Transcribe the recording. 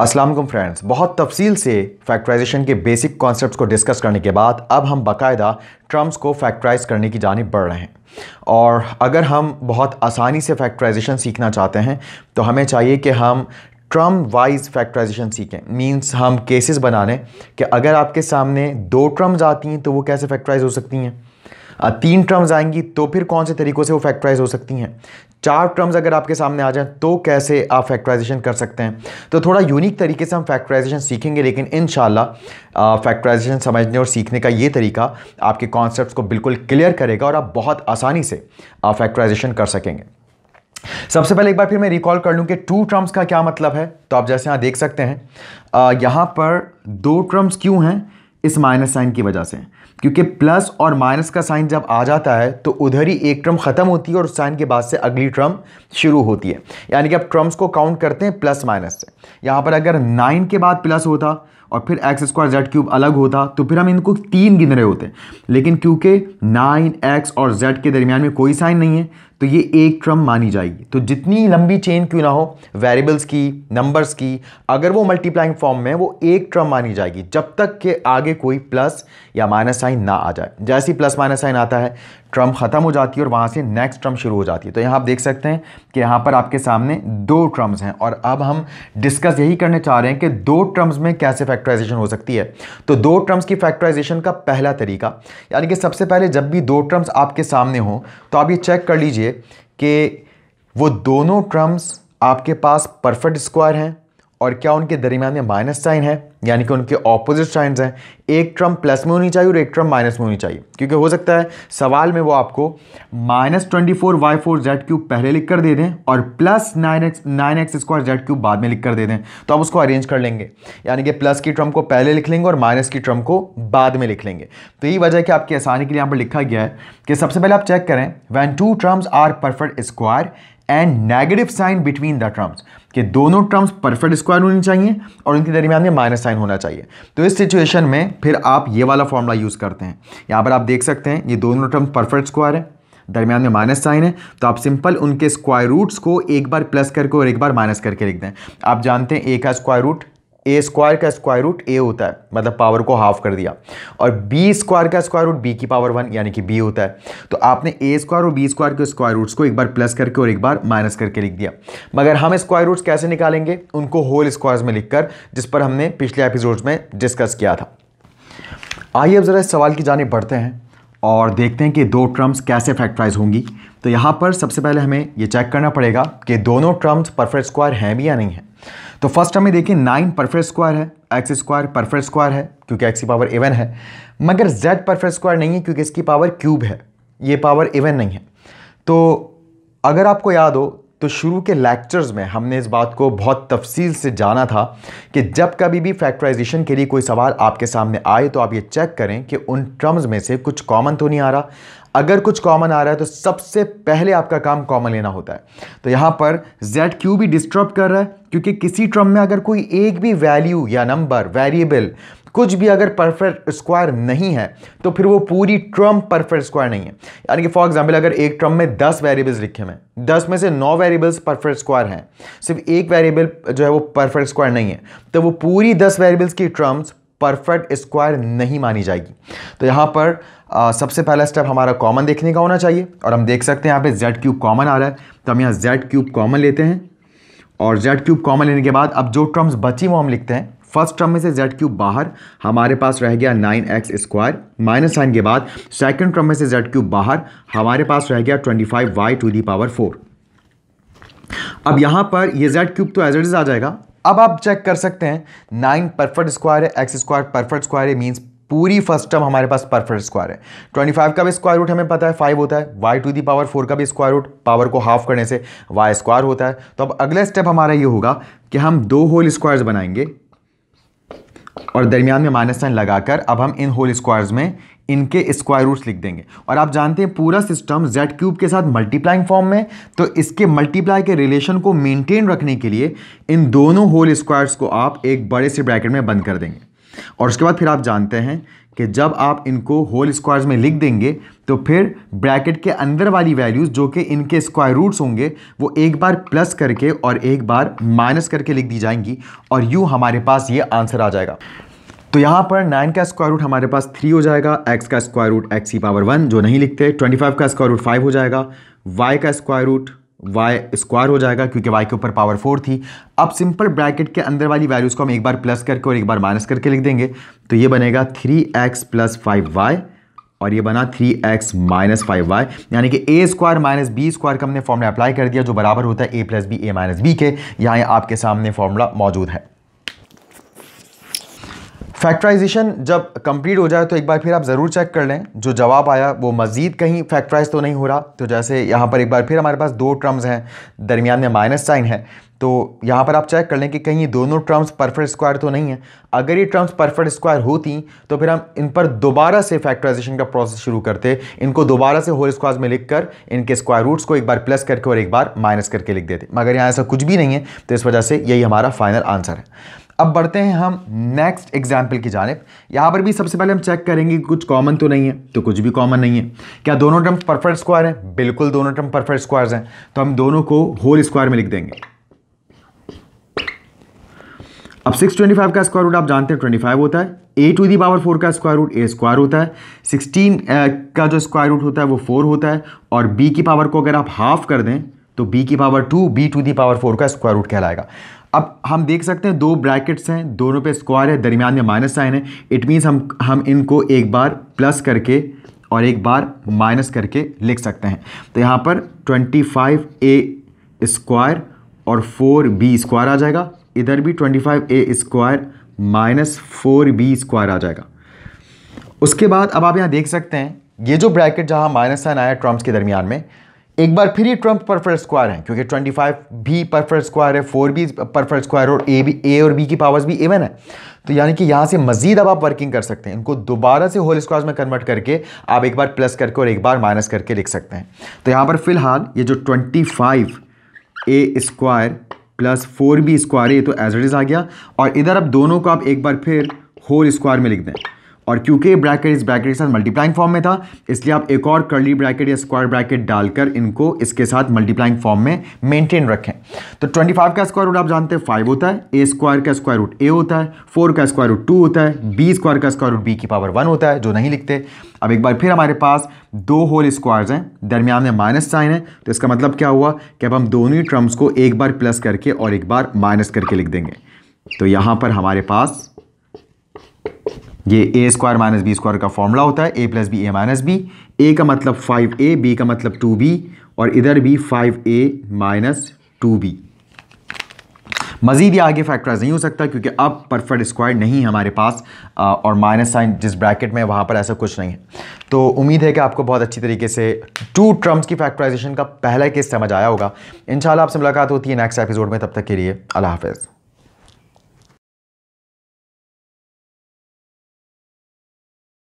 Aslam friends बहुत तफसील से फैक्टराइजेशन के बेसिक कॉन्सेप्ट्स को डिस्कस करने के बाद अब हम बाकायदा ट्रम्स को फैक्टराइज करने की जानब बढ़ रहे हैं और अगर हम बहुत आसानी से फैक्टराइजेशन सीखना चाहते हैं तो हमें चाहिए कि हम ट्रम वाइज फैक्टराइजेशन सीखें मींस हम केसेस बनाने कि अगर आपके सामने दो ट्रम्स आती हैं तो वो कैसे फैक्टराइज हो सकती हैं तीन टर्म्स आएंगी तो फिर कौन से तरीक़ों से वो फैक्टराइज हो सकती हैं चार टर्म्स अगर आपके सामने आ जाएं तो कैसे आप फैक्टराइजेशन कर सकते हैं तो थोड़ा यूनिक तरीके से हम फैक्टराइजेशन सीखेंगे लेकिन इन फैक्टराइजेशन समझने और सीखने का ये तरीका आपके कॉन्सेप्ट को बिल्कुल क्लियर करेगा और आप बहुत आसानी से फैक्टराइजेशन कर सकेंगे सबसे पहले एक बार फिर मैं रिकॉल कर लूँ कि टू टर्म्स का क्या मतलब है तो आप जैसे यहाँ देख सकते हैं यहाँ पर दो टर्म्स क्यों हैं इस माइनस साइन की वजह से क्योंकि प्लस और माइनस का साइन जब आ जाता है तो उधर ही एक ट्रम ख़त्म होती है और उस साइन के बाद से अगली ट्रम शुरू होती है यानी कि आप ट्रम्स को काउंट करते हैं प्लस माइनस से यहाँ पर अगर नाइन के बाद प्लस होता और फिर एक्स स्क्वायर जेड क्यूब अलग होता तो फिर हम इनको तीन गिन रहे होते लेकिन क्योंकि नाइन एक्स और जेड के दरमियान में कोई साइन नहीं है तो ये एक ट्रम मानी जाएगी तो जितनी लंबी चेन क्यों ना हो वेरिएबल्स की नंबर्स की अगर वो मल्टीप्लाइंग फॉर्म में वो एक ट्रम मानी जाएगी जब तक के आगे कोई प्लस या माइनस साइन ना आ जाए जैसे ही प्लस माइनस साइन आता है ट्रम ख़त्म हो जाती है और वहाँ से नेक्स्ट ट्रम शुरू हो जाती है तो यहाँ आप देख सकते हैं कि यहाँ पर आपके सामने दो ट्रम्स हैं और अब हम डिस्कस यही करने चाह रहे हैं कि दो ट्रम्स में कैसे फैक्टराइजेशन हो सकती है तो दो ट्रम्स की फैक्टराइजेशन का पहला तरीका यानी कि सबसे पहले जब भी दो ट्रम्स आपके सामने हों तो आप ये चेक कर लीजिए कि वो दोनों ट्रम्स आपके पास परफेक्ट स्क्वायर हैं और क्या उनके दरमियान में माइनस साइन है यानी कि उनके ऑपोजिट साइंस हैं एक ट्रम प्लस में होनी चाहिए और एक ट्रम माइनस में होनी चाहिए क्योंकि हो सकता है सवाल में वो आपको minus twenty four Y four Z cube पहले लिख कर दे दें और plus nine X nine X square Z cube बाद में लिख कर दे दें तो आप उसको अरेंज कर लेंगे यानी कि प्लस की ट्रम को पहले लिख लेंगे और माइनस की ट्रम को बाद में लिख लेंगे तो यही वजह है कि आपकी आसानी के लिए यहाँ पर लिखा गया है कि सबसे पहले आप चेक करें when two terms are perfect square and negative sign between the terms कि दोनों टर्म्स परफेक्ट स्क्वायर होनी चाहिए और उनके दरमियान में माइनस साइन होना चाहिए तो इस सिचुएशन में फिर आप ये वाला फॉर्मूला यूज़ करते हैं यहाँ पर आप देख सकते हैं ये दोनों टर्म्स परफेक्ट स्क्वायर है दरमियान में माइनस साइन है तो आप सिंपल उनके स्क्वायर रूट्स को एक बार प्लस करके और एक बार माइनस करके लिख दें आप जानते हैं ए का स्क्वायर रूट ए स्क्वायर का स्क्वायर रूट ए होता है मतलब पावर को हाफ कर दिया और बी स्क्वायर का स्क्वायर रूट बी की पावर वन यानी कि बी होता है तो आपने ए स्क्वायर और बी स्क्वायर के स्क्वायर रूट्स को एक बार प्लस करके और एक बार माइनस करके लिख दिया मगर हम स्क्वायर रूट्स कैसे निकालेंगे उनको होल स्क्वायर्स में लिखकर जिस पर हमने पिछले एपिसोड में डिस्कस किया था आइए अब ज़रा इस सवाल की जाने बढ़ते हैं और देखते हैं कि दो टर्म्स कैसे फैक्टराइज होंगी तो यहाँ पर सबसे पहले हमें ये चेक करना पड़ेगा कि दोनों टर्म्स परफेक्ट स्क्वायर हैं भी या नहीं है तो फर्स्ट हमें देखिए नाइन परफेक्ट स्क्वायर है एक्स स्क्वायर परफेक्ट स्क्वायर है क्योंकि एक्स की पावर इवन है मगर जेड परफेक्ट स्क्वायर नहीं है क्योंकि इसकी पावर क्यूब है ये पावर इवन नहीं है तो अगर आपको याद हो तो शुरू के लेक्चर्स में हमने इस बात को बहुत तफसील से जाना था कि जब कभी भी फैक्टराइजेशन के लिए कोई सवाल आपके सामने आए तो आप ये चेक करें कि उन टर्म्स में से कुछ कॉमन तो नहीं आ रहा अगर कुछ कॉमन आ रहा है तो सबसे पहले आपका काम कॉमन लेना होता है तो यहाँ पर जेड क्यू भी डिस्टर्ब कर रहा है क्योंकि किसी ट्रम में अगर कोई एक भी वैल्यू या नंबर वेरिएबल कुछ भी अगर परफेक्ट स्क्वायर नहीं है तो फिर वो पूरी ट्रम परफेक्ट स्क्वायर नहीं है यानी कि फॉर एग्जाम्पल अगर एक ट्रम में दस वेरिएबल्स लिखे हैं दस में से नौ वेरिएबल्स परफेक्ट स्क्वायर हैं सिर्फ एक वेरिएबल जो है वो परफेक्ट स्क्वायर नहीं है तो वो पूरी दस वेरिएबल्स की ट्रम्स परफेक्ट स्क्वायर नहीं मानी जाएगी तो यहाँ पर आ, सबसे पहला स्टेप हमारा कॉमन देखने का होना चाहिए और हम देख सकते हैं यहाँ पर जेड क्यूब कॉमन आ रहा है तो हम यहाँ जेड क्यूब कॉमन लेते हैं और जेड क्यूब कॉमन लेने के बाद अब जो ट्रम्स बची वो हम लिखते हैं फर्स्ट टर्म में से जेड क्यूब बाहर हमारे पास रह गया nine X square minus sign के बाद सेकंड टर्म में से जेड क्यूब बाहर हमारे पास रह गया twenty five Y to the power four अब यहां पर ये जेड क्यूब तो एज इट इज आ जाएगा अब आप चेक कर सकते हैं नाइन परफेक्ट स्क्वायर है एक्स स्क्वायर परफेक्ट स्क्वायर है मीन्स पूरी फर्स्ट टर्म हमारे पास परफेक्ट स्क्वायर है 25 का भी स्क्वायर रूट हमें पता है 5 होता है y टू दी पावर 4 का भी स्क्वायर रूट पावर को हाफ करने से y स्क्वायर होता है तो अब अगला स्टेप हमारा ये होगा कि हम दो होल स्क्वायर्स बनाएंगे और दरमियान में माइनस साइन लगाकर अब हम इन होल स्क्वायर्स में इनके स्क्वायर रूट्स लिख देंगे और आप जानते हैं पूरा सिस्टम जेड क्यूब के साथ मल्टीप्लाइंग फॉर्म में तो इसके मल्टीप्लाई के रिलेशन को मेंटेन रखने के लिए इन दोनों होल स्क्वायर्स को आप एक बड़े से ब्रैकेट में बंद कर देंगे और उसके बाद फिर आप जानते हैं कि जब आप इनको होल स्क्वायर्स में लिख देंगे तो फिर ब्रैकेट के अंदर वाली वैल्यूज़ जो कि इनके स्क्वायर रूट्स होंगे वो एक बार प्लस करके और एक बार माइनस करके लिख दी जाएंगी और यू हमारे पास ये आंसर आ जाएगा तो यहाँ पर नाइन का स्क्वायर रूट हमारे पास थ्री हो जाएगा एक्स का स्क्वायर रूट एक्स की पावर वन जो नहीं लिखते ट्वेंटी फाइव का स्क्वायर रूट फाइव हो जाएगा वाई का स्क्वायर रूट y स्क्वायर हो जाएगा क्योंकि वाई के ऊपर पावर फोर थी अब सिंपल ब्रैकेट के अंदर वाली वैल्यूज़ को हम एक बार प्लस करके और एक बार माइनस करके लिख देंगे तो ये बनेगा three X plus five Y और ये बना three X minus five Y यानी कि A square minus B square का हमने फॉर्मूला अप्लाई कर दिया जो बराबर होता है A plus B A minus B के यहाँ आपके सामने फॉर्मूला मौजूद है फैक्टराइजेशन जब कंप्लीट हो जाए तो एक बार फिर आप ज़रूर चेक कर लें जो जवाब आया वो मज़ीद कहीं फैक्टराइज तो नहीं हो रहा तो जैसे यहाँ पर एक बार फिर हमारे पास दो टर्म्स हैं दरमियान में माइनस साइन है तो यहाँ पर आप चेक कर लें कि कहीं ये दोनों टर्म्स परफेक्ट स्क्वायर तो नहीं है अगर ये टर्म्स परफेक्ट स्क्वायर होती तो फिर हम इन पर दोबारा से फैक्टराइजेशन का प्रोसेस शुरू करते इनको दोबारा से होल स्क्वायर में लिख कर इनके स्क्वायर रूट्स को एक बार प्लस करके और एक बार माइनस करके लिख देते मगर यहाँ ऐसा कुछ भी नहीं है तो इस वजह से यही हमारा फाइनल आंसर है अब बढ़ते हैं हम नेक्स्ट एग्जाम्पल की जानब यहाँ पर भी सबसे पहले हम चेक करेंगे कुछ कॉमन तो नहीं है तो कुछ भी कॉमन नहीं है क्या दोनों टर्म परफेक्ट स्क्वायर हैं बिल्कुल दोनों टर्म परफेक्ट स्क्वायर हैं तो हम दोनों को होल स्क्वायर में लिख देंगे अब 625 का स्क्वायर रूट आप जानते हैं 25 होता है A to the power four का स्क्वायर रूट ए स्क्वायर होता है 16 का जो स्क्वायर रूट होता है वो फोर होता है और बी की पावर को अगर आप हाफ कर दें तो बी की power two B to the power four का स्क्वायर रूट कहलाएगा अब हम देख सकते हैं दो ब्रैकेट्स हैं दोनों पे स्क्वायर है दरमियान में माइनस साइन है इट मीन्स हम हम इनको एक बार प्लस करके और एक बार माइनस करके लिख सकते हैं तो यहाँ पर ट्वेंटी फाइव ए स्क्वायर और फोर बी स्क्वायर आ जाएगा इधर भी twenty five A square minus four B square आ जाएगा उसके बाद अब आप यहाँ देख सकते हैं ये जो ब्रैकेट जहाँ माइनस साइन आया ट्रम्स के दरमियान में एक बार फिर ही ट्रंप परफेक्ट स्क्वायर है क्योंकि 25 भी परफेक्ट स्क्वायर है 4 भी परफेक्ट स्क्वायर और ए भी ए और बी की पावर्स भी एवन है तो यानी कि यहाँ से मजीद अब आप वर्किंग कर सकते हैं इनको दोबारा से होल स्क्वायर में कन्वर्ट करके आप एक बार प्लस करके और एक बार माइनस करके लिख सकते हैं तो यहाँ पर फिलहाल ये जो twenty five A square plus four B square ये तो एज इट इज़ आ गया और इधर अब दोनों को आप एक बार फिर होल स्क्वायर में लिख दें और क्योंकि ब्रैकेट इस ब्रैकेट के साथ मल्टीप्लाइंग फॉर्म में था इसलिए आप एक और कर्ली ब्रैकेट या स्क्वायर ब्रैकेट डालकर इनको इसके साथ मल्टीप्लाइंग फॉर्म में मेंटेन रखें तो 25 का स्क्वायर रूट आप जानते हैं फाइव होता है ए स्क्वायर का स्क्वायर रूट ए होता है फोर का स्क्वायर रूट टू होता है बी स्क्वायर का स्क्वायर रूट बी की पावर वन होता है जो नहीं लिखते अब एक बार फिर हमारे पास दो होल स्क्वायर्स हैं दरमियान में माइनस साइन है तो इसका मतलब क्या हुआ कि अब हम दोनों ही टर्म्स को एक बार प्लस करके और एक बार माइनस करके लिख देंगे तो यहाँ पर हमारे पास ये A square minus B square का फॉर्मूला होता है A plus B A minus B A का मतलब फाइव ए बी का मतलब टू बी और इधर भी five A minus two B मज़ीद ये आगे फैक्टराइज नहीं हो सकता क्योंकि अब परफेक्ट स्क्वायर नहीं है हमारे पास और माइनस साइन जिस ब्रैकेट में वहाँ पर ऐसा कुछ नहीं है तो उम्मीद है कि आपको बहुत अच्छी तरीके से टू ट्रम्स की फैक्टराइजेशन का पहला केस समझ आया होगा इन आपसे मुलाकात होती है नेक्स्ट एपिसोड में तब तक के लिए अल्लाह हाफिज़